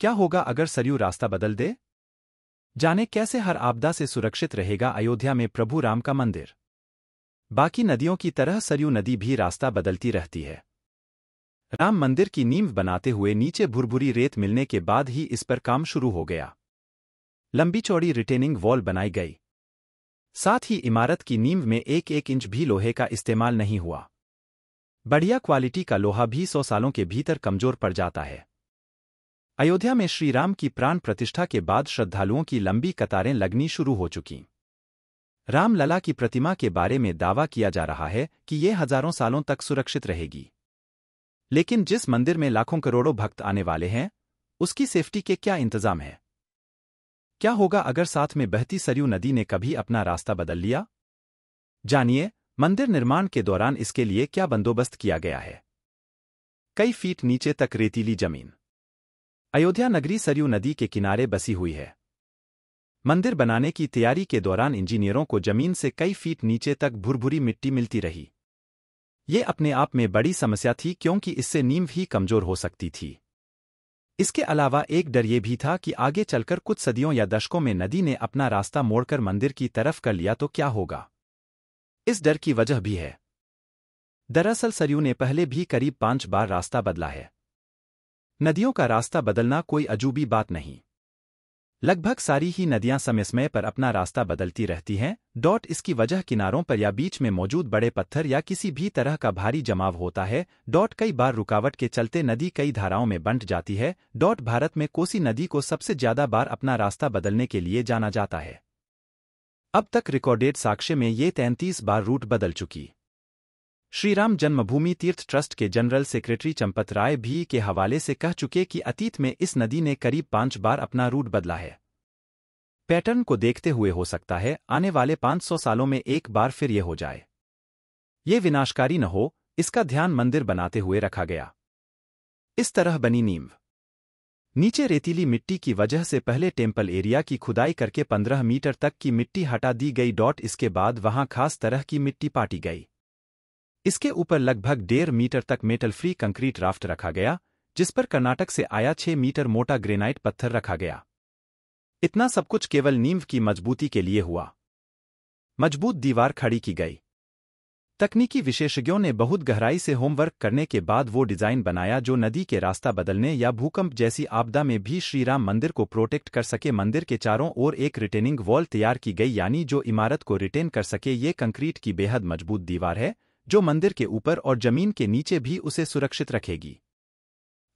क्या होगा अगर सरयू रास्ता बदल दे जाने कैसे हर आपदा से सुरक्षित रहेगा अयोध्या में प्रभु राम का मंदिर बाकी नदियों की तरह सरयू नदी भी रास्ता बदलती रहती है राम मंदिर की नींव बनाते हुए नीचे भुरभुरी रेत मिलने के बाद ही इस पर काम शुरू हो गया लंबी चौड़ी रिटेनिंग वॉल बनाई गई साथ ही इमारत की नींव में एक एक इंच भी लोहे का इस्तेमाल नहीं हुआ बढ़िया क्वालिटी का लोहा भी सौ सालों के भीतर कमजोर पड़ जाता है अयोध्या में श्रीराम की प्राण प्रतिष्ठा के बाद श्रद्धालुओं की लंबी कतारें लगनी शुरू हो चुकी रामलला की प्रतिमा के बारे में दावा किया जा रहा है कि ये हजारों सालों तक सुरक्षित रहेगी लेकिन जिस मंदिर में लाखों करोड़ों भक्त आने वाले हैं उसकी सेफ्टी के क्या इंतजाम है क्या होगा अगर साथ में बहती सरयू नदी ने कभी अपना रास्ता बदल लिया जानिए मंदिर निर्माण के दौरान इसके लिए क्या बंदोबस्त किया गया है कई फीट नीचे तक रेतीली जमीन अयोध्या नगरी सरयू नदी के किनारे बसी हुई है मंदिर बनाने की तैयारी के दौरान इंजीनियरों को जमीन से कई फीट नीचे तक भुरभुरी मिट्टी मिलती रही ये अपने आप में बड़ी समस्या थी क्योंकि इससे नींव ही कमजोर हो सकती थी इसके अलावा एक डर ये भी था कि आगे चलकर कुछ सदियों या दशकों में नदी ने अपना रास्ता मोड़कर मंदिर की तरफ कर लिया तो क्या होगा इस डर की वजह भी है दरअसल सरयू ने पहले भी करीब पांच बार रास्ता बदला है नदियों का रास्ता बदलना कोई अजूबी बात नहीं लगभग सारी ही नदियां समय समय पर अपना रास्ता बदलती रहती हैं डॉट इसकी वजह किनारों पर या बीच में मौजूद बड़े पत्थर या किसी भी तरह का भारी जमाव होता है डॉट कई बार रुकावट के चलते नदी कई धाराओं में बंट जाती है डॉट भारत में कोसी नदी को सबसे ज्यादा बार अपना रास्ता बदलने के लिए जाना जाता है अब तक रिकॉर्डेड साक्ष्य में ये तैंतीस बार रूट बदल चुकी श्रीराम जन्मभूमि तीर्थ ट्रस्ट के जनरल सेक्रेटरी चंपत राय भी के हवाले से कह चुके कि अतीत में इस नदी ने करीब पांच बार अपना रूट बदला है पैटर्न को देखते हुए हो सकता है आने वाले 500 सालों में एक बार फिर ये हो जाए ये विनाशकारी न हो इसका ध्यान मंदिर बनाते हुए रखा गया इस तरह बनी नींव नीचे रेतीली मिट्टी की वजह से पहले टेम्पल एरिया की खुदाई करके 15 मीटर तक की मिट्टी हटा दी गई डॉट इसके बाद वहां खास तरह की मिट्टी पाटी गई इसके ऊपर लगभग डेढ़ मीटर तक मेटल फ्री कंक्रीट राफ्ट रखा गया जिस पर कर्नाटक से आया छह मीटर मोटा ग्रेनाइट पत्थर रखा गया इतना सब कुछ केवल नींव की मजबूती के लिए हुआ मजबूत दीवार खड़ी की गई तकनीकी विशेषज्ञों ने बहुत गहराई से होमवर्क करने के बाद वो डिजाइन बनाया जो नदी के रास्ता बदलने या भूकंप जैसी आपदा में भी श्रीराम मंदिर को प्रोटेक्ट कर सके मंदिर के चारों ओर एक रिटेनिंग वॉल तैयार की गई यानी जो इमारत को रिटेन कर सके ये कंक्रीट की बेहद मजबूत दीवार है जो मंदिर के ऊपर और जमीन के नीचे भी उसे सुरक्षित रखेगी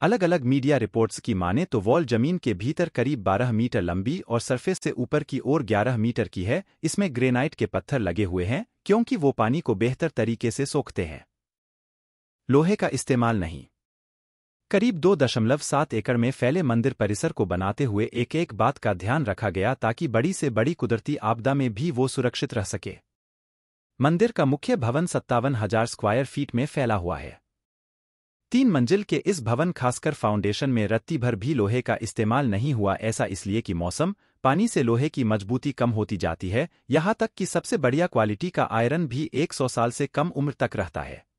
अलग अलग मीडिया रिपोर्ट्स की माने तो वॉल जमीन के भीतर करीब 12 मीटर लंबी और सरफेस से ऊपर की ओर 11 मीटर की है इसमें ग्रेनाइट के पत्थर लगे हुए हैं क्योंकि वो पानी को बेहतर तरीके से सोखते हैं लोहे का इस्तेमाल नहीं करीब दो दशमलव सात एकड़ में फैले मंदिर परिसर को बनाते हुए एक एक बात का ध्यान रखा गया ताकि बड़ी से बड़ी कुदरती आपदा में भी वो सुरक्षित रह सके मंदिर का मुख्य भवन सत्तावन हजार स्क्वायर फीट में फैला हुआ है तीन मंजिल के इस भवन खासकर फाउंडेशन में रत्ती भर भी लोहे का इस्तेमाल नहीं हुआ ऐसा इसलिए कि मौसम पानी से लोहे की मजबूती कम होती जाती है यहां तक कि सबसे बढ़िया क्वालिटी का आयरन भी 100 साल से कम उम्र तक रहता है